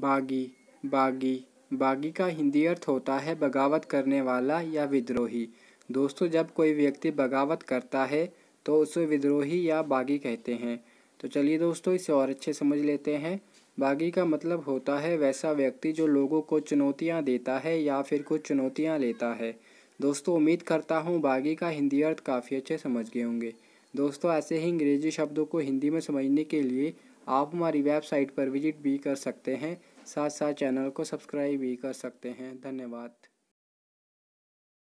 बागी बागी बागी का हिंदी अर्थ होता है बगावत करने वाला या विद्रोही दोस्तों जब कोई व्यक्ति बगावत करता है तो उसे विद्रोही या बागी कहते हैं तो चलिए दोस्तों इसे और अच्छे समझ लेते हैं बागी का मतलब होता है वैसा व्यक्ति जो लोगों को चुनौतियाँ देता है या फिर कुछ चुनौतियाँ लेता है दोस्तों उम्मीद करता हूँ बागी का हिंदी अर्थ काफ़ी अच्छे समझ गए होंगे दोस्तों ऐसे ही अंग्रेजी शब्दों को हिंदी में समझने के लिए आप हमारी वेबसाइट पर विजिट भी कर सकते हैं साथ साथ चैनल को सब्सक्राइब भी कर सकते हैं धन्यवाद